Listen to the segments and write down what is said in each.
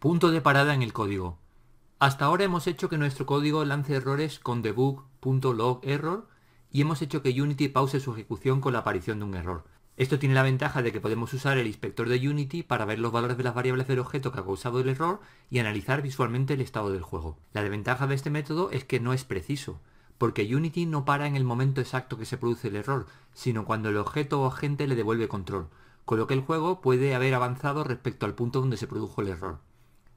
Punto de parada en el código. Hasta ahora hemos hecho que nuestro código lance errores con debug.logError y hemos hecho que Unity pause su ejecución con la aparición de un error. Esto tiene la ventaja de que podemos usar el inspector de Unity para ver los valores de las variables del objeto que ha causado el error y analizar visualmente el estado del juego. La desventaja de este método es que no es preciso, porque Unity no para en el momento exacto que se produce el error, sino cuando el objeto o agente le devuelve control, con lo que el juego puede haber avanzado respecto al punto donde se produjo el error.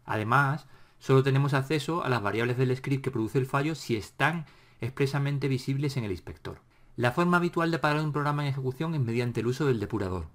Además, solo tenemos acceso a las variables del script que produce el fallo si están expresamente visibles en el inspector. La forma habitual de parar un programa en ejecución es mediante el uso del depurador.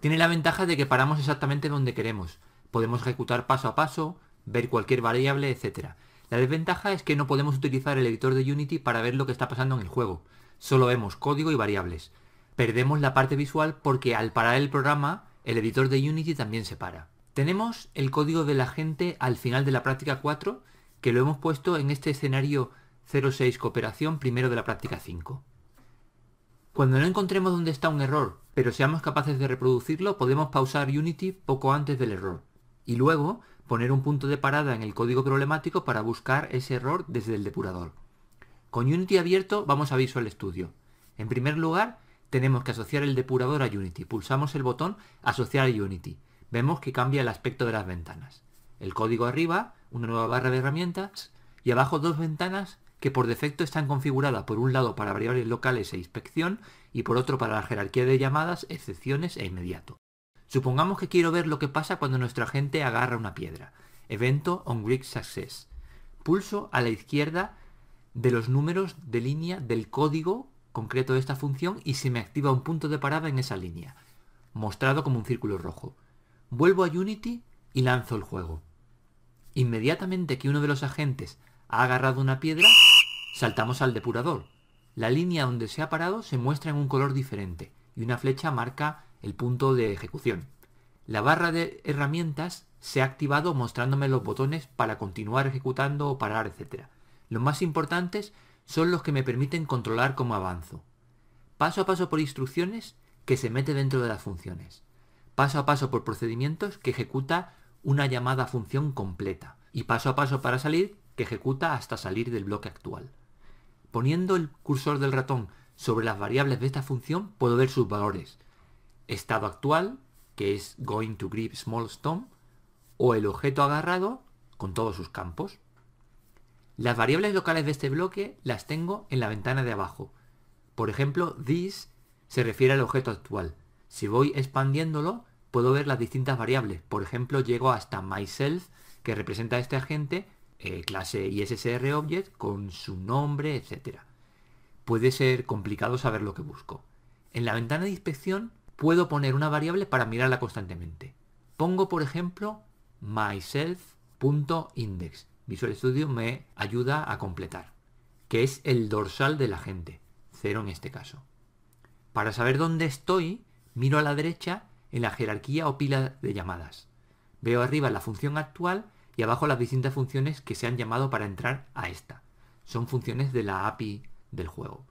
Tiene la ventaja de que paramos exactamente donde queremos. Podemos ejecutar paso a paso, ver cualquier variable, etc. La desventaja es que no podemos utilizar el editor de Unity para ver lo que está pasando en el juego. Solo vemos código y variables. Perdemos la parte visual porque al parar el programa, el editor de Unity también se para. Tenemos el código del agente al final de la práctica 4, que lo hemos puesto en este escenario 06 cooperación primero de la práctica 5. Cuando no encontremos dónde está un error, pero seamos capaces de reproducirlo, podemos pausar Unity poco antes del error, y luego poner un punto de parada en el código problemático para buscar ese error desde el depurador. Con Unity abierto vamos a Visual Studio. En primer lugar, tenemos que asociar el depurador a Unity. Pulsamos el botón Asociar a Unity vemos que cambia el aspecto de las ventanas. El código arriba, una nueva barra de herramientas, y abajo dos ventanas que por defecto están configuradas por un lado para variables locales e inspección y por otro para la jerarquía de llamadas, excepciones e inmediato. Supongamos que quiero ver lo que pasa cuando nuestro agente agarra una piedra. Evento on Greek Success. Pulso a la izquierda de los números de línea del código concreto de esta función y se me activa un punto de parada en esa línea, mostrado como un círculo rojo. Vuelvo a Unity y lanzo el juego. Inmediatamente que uno de los agentes ha agarrado una piedra, saltamos al depurador. La línea donde se ha parado se muestra en un color diferente y una flecha marca el punto de ejecución. La barra de herramientas se ha activado mostrándome los botones para continuar ejecutando o parar, etc. Los más importantes son los que me permiten controlar cómo avanzo. Paso a paso por instrucciones que se mete dentro de las funciones paso a paso por procedimientos que ejecuta una llamada función completa y paso a paso para salir que ejecuta hasta salir del bloque actual. Poniendo el cursor del ratón sobre las variables de esta función puedo ver sus valores. Estado actual, que es going to grip small stone, o el objeto agarrado con todos sus campos. Las variables locales de este bloque las tengo en la ventana de abajo. Por ejemplo, this se refiere al objeto actual. Si voy expandiéndolo, puedo ver las distintas variables. Por ejemplo, llego hasta myself, que representa a este agente, eh, clase ISSR con su nombre, etc. Puede ser complicado saber lo que busco. En la ventana de inspección puedo poner una variable para mirarla constantemente. Pongo, por ejemplo, myself.index. Visual Studio me ayuda a completar, que es el dorsal del agente, cero en este caso. Para saber dónde estoy, miro a la derecha en la jerarquía o pila de llamadas. Veo arriba la función actual y abajo las distintas funciones que se han llamado para entrar a esta. Son funciones de la API del juego.